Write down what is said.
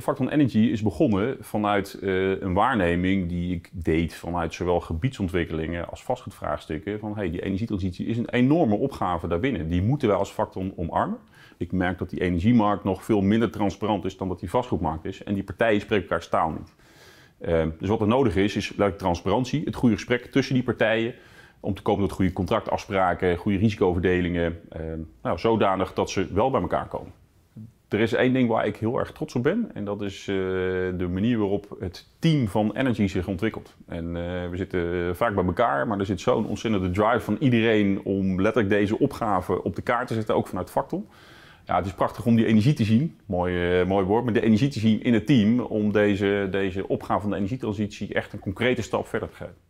Facton Energy is begonnen vanuit eh, een waarneming die ik deed vanuit zowel gebiedsontwikkelingen als vastgoedvraagstukken. Van hey, die energietransitie is een enorme opgave daarbinnen. Die moeten wij als Facton omarmen. Ik merk dat die energiemarkt nog veel minder transparant is dan dat die vastgoedmarkt is. En die partijen spreken elkaar staal niet. Ehm, dus wat er nodig is, is transparantie, het goede gesprek tussen die partijen. Om te komen tot goede contractafspraken, goede risicoverdelingen. Ehm, nou, zodanig dat ze wel bij elkaar komen. Er is één ding waar ik heel erg trots op ben en dat is eh, de manier waarop het team van Energy zich ontwikkelt. En eh, we zitten eh, vaak bij elkaar, maar er zit zo'n ontzettende drive van iedereen om letterlijk deze opgave op de kaart te zetten, ook vanuit Factor. Ja, het is prachtig om die energie te zien, mooi, mooi woord, maar de energie te zien in het team om deze, deze opgave van de energietransitie echt een concrete stap verder te geven.